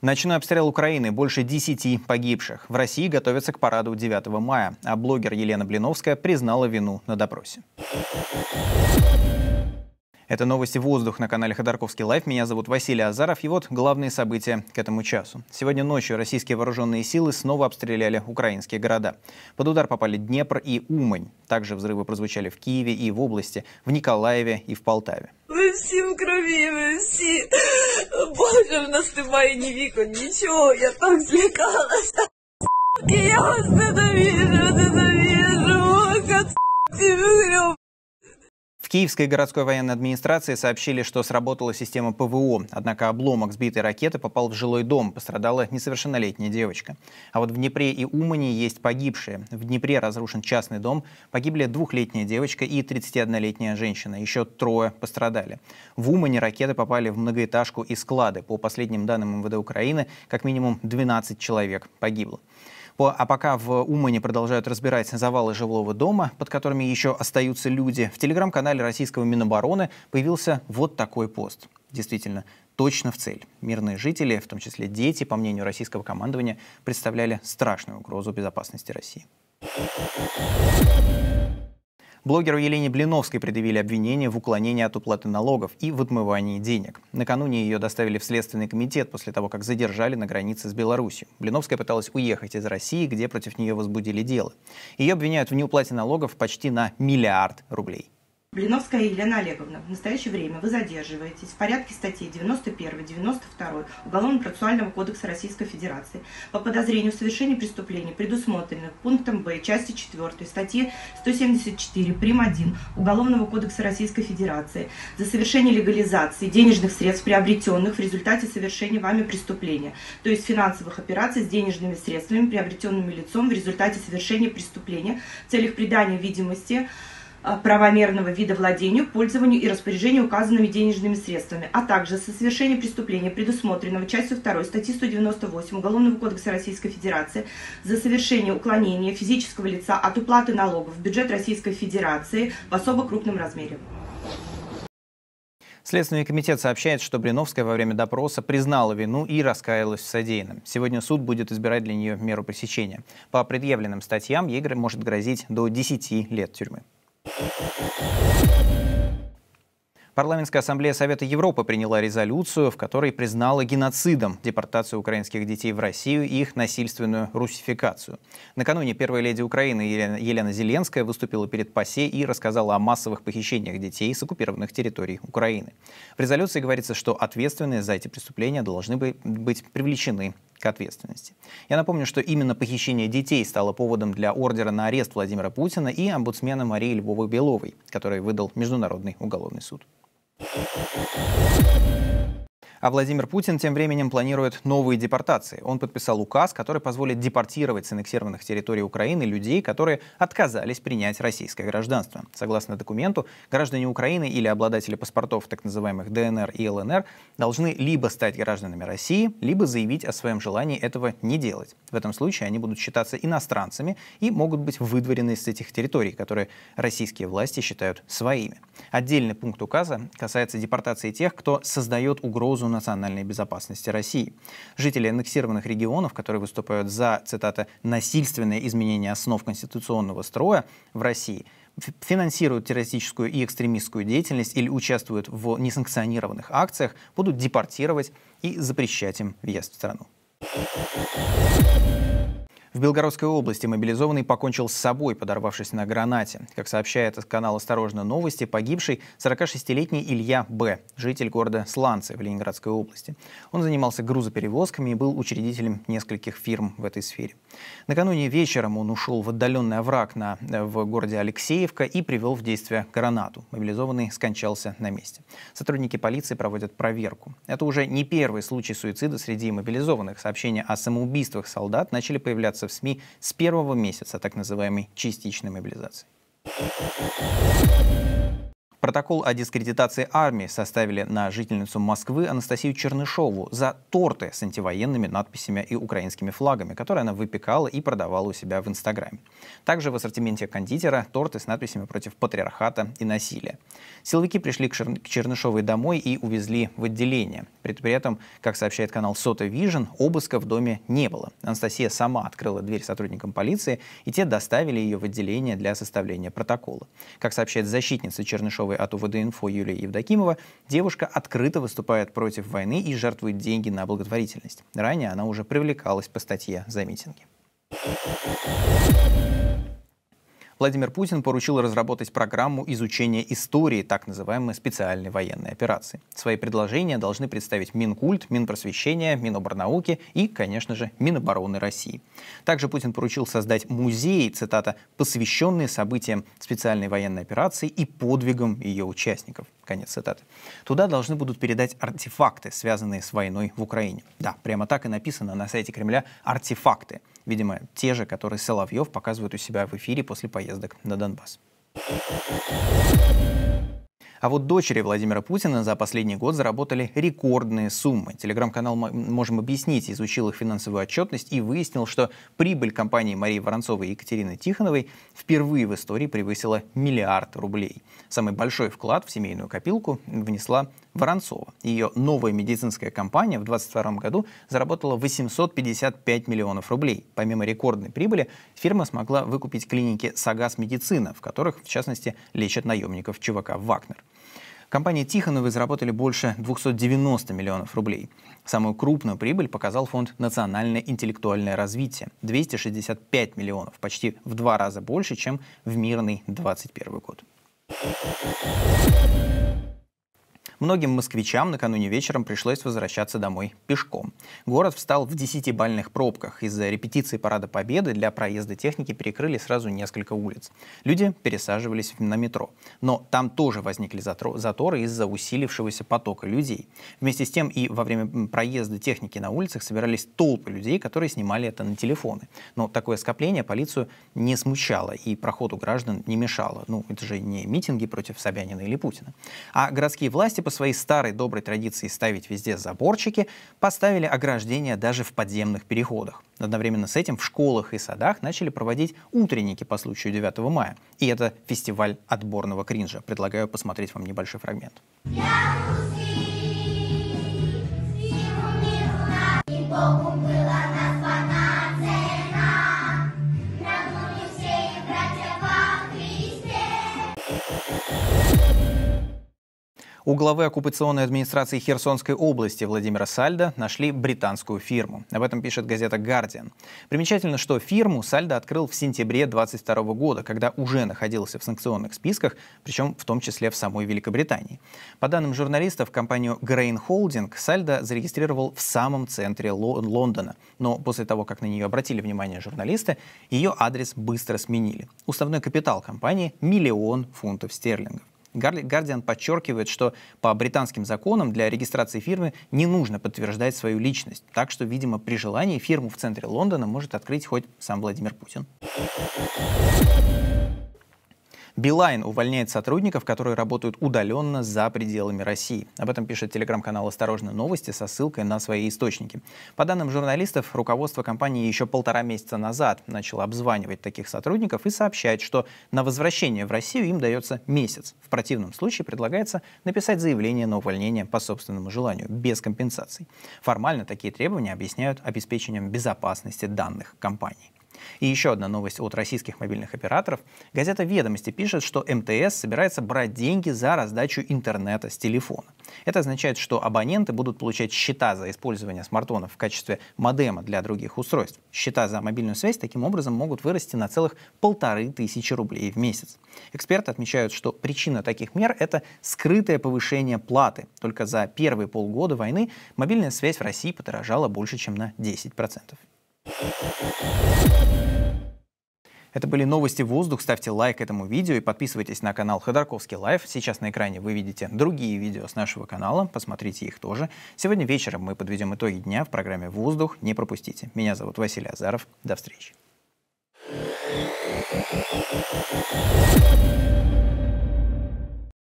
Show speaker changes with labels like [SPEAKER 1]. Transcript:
[SPEAKER 1] Ночной обстрел Украины. Больше 10 погибших. В России готовятся к параду 9 мая. А блогер Елена Блиновская признала вину на допросе. Это новости «Воздух» на канале Ходорковский лайф. Меня зовут Василий Азаров. И вот главные события к этому часу. Сегодня ночью российские вооруженные силы снова обстреляли украинские города. Под удар попали Днепр и Умань. Также взрывы прозвучали в Киеве и в области, в Николаеве и в Полтаве. Вы всі в крові, ви всі. Боже, в нас немає ні вікон, нічого, я так злякалася. Я вас ненавижу, ненавижу, вот, как в Киевской городской военной администрации сообщили, что сработала система ПВО, однако обломок сбитой ракеты попал в жилой дом, пострадала несовершеннолетняя девочка. А вот в Днепре и Умане есть погибшие. В Днепре разрушен частный дом, погибли двухлетняя девочка и 31-летняя женщина. Еще трое пострадали. В Умане ракеты попали в многоэтажку и склады. По последним данным МВД Украины, как минимум 12 человек погибло. А пока в Умане продолжают разбирать завалы жилого дома, под которыми еще остаются люди, в телеграм-канале российского Минобороны появился вот такой пост. Действительно, точно в цель. Мирные жители, в том числе дети, по мнению российского командования, представляли страшную угрозу безопасности России. Блогеру Елене Блиновской предъявили обвинение в уклонении от уплаты налогов и в отмывании денег. Накануне ее доставили в Следственный комитет после того, как задержали на границе с Беларусью. Блиновская пыталась уехать из России, где против нее возбудили дело. Ее обвиняют в неуплате налогов почти на миллиард рублей. Блиновская Елена Олеговна, в настоящее время вы задерживаетесь в порядке статей 91-92 Уголовно-процессуального кодекса Российской Федерации по подозрению в совершении преступлений, предусмотренных пунктом Б части 4 статьи 174 прим. 1 Уголовного кодекса Российской Федерации за совершение легализации денежных средств, приобретенных в результате совершения вами преступления, то есть финансовых операций с денежными средствами, приобретенными лицом в результате совершения преступления в целях придания видимости Э, правомерного вида владению, пользованию и распоряжению указанными денежными средствами, а также со совершения преступления, предусмотренного частью 2 статьи 198 Уголовного кодекса Российской Федерации за совершение уклонения физического лица от уплаты налогов в бюджет Российской Федерации в особо крупном размере. Следственный комитет сообщает, что Бриновская во время допроса признала вину и раскаялась в содеянном. Сегодня суд будет избирать для нее меру пресечения. По предъявленным статьям ей может грозить до 10 лет тюрьмы. Парламентская ассамблея Совета Европы приняла резолюцию, в которой признала геноцидом депортацию украинских детей в Россию и их насильственную русификацию. Накануне первая леди Украины Елена Зеленская выступила перед ПАСЕ и рассказала о массовых похищениях детей с оккупированных территорий Украины. В резолюции говорится, что ответственные за эти преступления должны быть привлечены к ответственности. Я напомню, что именно похищение детей стало поводом для ордера на арест Владимира Путина и омбудсмена Марии Львовой-Беловой, который выдал Международный уголовный суд. А Владимир Путин тем временем планирует новые депортации. Он подписал указ, который позволит депортировать с аннексированных территорий Украины людей, которые отказались принять российское гражданство. Согласно документу, граждане Украины или обладатели паспортов так называемых ДНР и ЛНР должны либо стать гражданами России, либо заявить о своем желании этого не делать. В этом случае они будут считаться иностранцами и могут быть выдворены с этих территорий, которые российские власти считают своими. Отдельный пункт указа касается депортации тех, кто создает угрозу национальной безопасности России. Жители аннексированных регионов, которые выступают за, цитата, «насильственное изменение основ конституционного строя в России», финансируют террористическую и экстремистскую деятельность или участвуют в несанкционированных акциях, будут депортировать и запрещать им въезд в страну. В Белгородской области мобилизованный покончил с собой, подорвавшись на гранате. Как сообщает канал «Осторожно! Новости», погибший 46-летний Илья Б., житель города Сланцы в Ленинградской области. Он занимался грузоперевозками и был учредителем нескольких фирм в этой сфере. Накануне вечером он ушел в отдаленный овраг на, в городе Алексеевка и привел в действие гранату. Мобилизованный скончался на месте. Сотрудники полиции проводят проверку. Это уже не первый случай суицида среди мобилизованных. Сообщения о самоубийствах солдат начали появляться появляться в СМИ с первого месяца так называемой частичной мобилизации. Протокол о дискредитации армии составили на жительницу Москвы Анастасию Чернышову за торты с антивоенными надписями и украинскими флагами, которые она выпекала и продавала у себя в Инстаграме. Также в ассортименте кондитера торты с надписями против патриархата и насилия. Силовики пришли к, Чер... к Чернышовой домой и увезли в отделение. При этом, как сообщает канал Сота Vision, обыска в доме не было. Анастасия сама открыла дверь сотрудникам полиции, и те доставили ее в отделение для составления протокола. Как сообщает защитница Чернышова главы от УВД-инфо Юлия Евдокимова, девушка открыто выступает против войны и жертвует деньги на благотворительность. Ранее она уже привлекалась по статье за митинги. Владимир Путин поручил разработать программу изучения истории так называемой специальной военной операции. Свои предложения должны представить Минкульт, Минпросвещение, Миноборнауки и, конечно же, Минобороны России. Также Путин поручил создать музей, цитата, посвященный событиям специальной военной операции и подвигам ее участников. Конец цитаты. Туда должны будут передать артефакты, связанные с войной в Украине. Да, прямо так и написано на сайте Кремля «артефакты». Видимо, те же, которые Соловьев показывает у себя в эфире после поездки поездок на Донбасс. А вот дочери Владимира Путина за последний год заработали рекордные суммы. Телеграм-канал «Можем объяснить» изучил их финансовую отчетность и выяснил, что прибыль компании Марии Воронцовой и Екатерины Тихоновой впервые в истории превысила миллиард рублей. Самый большой вклад в семейную копилку внесла Воронцова. Ее новая медицинская компания в 2022 году заработала 855 миллионов рублей. Помимо рекордной прибыли, фирма смогла выкупить клиники Сагаз Медицина», в которых, в частности, лечат наемников ЧВК «Вагнер». Компании Тихоновой заработали больше 290 миллионов рублей. Самую крупную прибыль показал фонд «Национальное интеллектуальное развитие» — 265 миллионов, почти в два раза больше, чем в мирный 2021 год. Многим москвичам накануне вечером пришлось возвращаться домой пешком. Город встал в 10-бальных пробках. Из-за репетиции Парада Победы для проезда техники перекрыли сразу несколько улиц. Люди пересаживались на метро. Но там тоже возникли заторы из-за усилившегося потока людей. Вместе с тем и во время проезда техники на улицах собирались толпы людей, которые снимали это на телефоны. Но такое скопление полицию не смущало и проходу граждан не мешало. Ну, это же не митинги против Собянина или Путина. А городские власти по своей старой доброй традиции ставить везде заборчики, поставили ограждения даже в подземных переходах. Одновременно с этим в школах и садах начали проводить утренники по случаю 9 мая. И это фестиваль отборного кринжа. Предлагаю посмотреть вам небольшой фрагмент. Я Богу был. У главы оккупационной администрации Херсонской области Владимира Сальда нашли британскую фирму. Об этом пишет газета «Гардиан». Примечательно, что фирму Сальда открыл в сентябре 2022 года, когда уже находился в санкционных списках, причем в том числе в самой Великобритании. По данным журналистов, компанию Grain Holding Сальда зарегистрировал в самом центре Лондона. Но после того, как на нее обратили внимание журналисты, ее адрес быстро сменили. Уставной капитал компании – миллион фунтов стерлингов. Гардиан подчеркивает, что по британским законам для регистрации фирмы не нужно подтверждать свою личность, так что, видимо, при желании фирму в центре Лондона может открыть хоть сам Владимир Путин. Билайн увольняет сотрудников, которые работают удаленно за пределами России. Об этом пишет телеграм-канал «Осторожно новости» со ссылкой на свои источники. По данным журналистов, руководство компании еще полтора месяца назад начало обзванивать таких сотрудников и сообщает, что на возвращение в Россию им дается месяц. В противном случае предлагается написать заявление на увольнение по собственному желанию, без компенсаций. Формально такие требования объясняют обеспечением безопасности данных компании. И еще одна новость от российских мобильных операторов. Газета «Ведомости» пишет, что МТС собирается брать деньги за раздачу интернета с телефона. Это означает, что абоненты будут получать счета за использование смартфонов в качестве модема для других устройств. Счета за мобильную связь таким образом могут вырасти на целых полторы тысячи рублей в месяц. Эксперты отмечают, что причина таких мер – это скрытое повышение платы. Только за первые полгода войны мобильная связь в России подорожала больше, чем на 10%. Это были новости «Воздух». Ставьте лайк этому видео и подписывайтесь на канал Ходорковский Лайф. Сейчас на экране вы видите другие видео с нашего канала. Посмотрите их тоже. Сегодня вечером мы подведем итоги дня в программе «Воздух». Не пропустите. Меня зовут Василий Азаров. До встречи.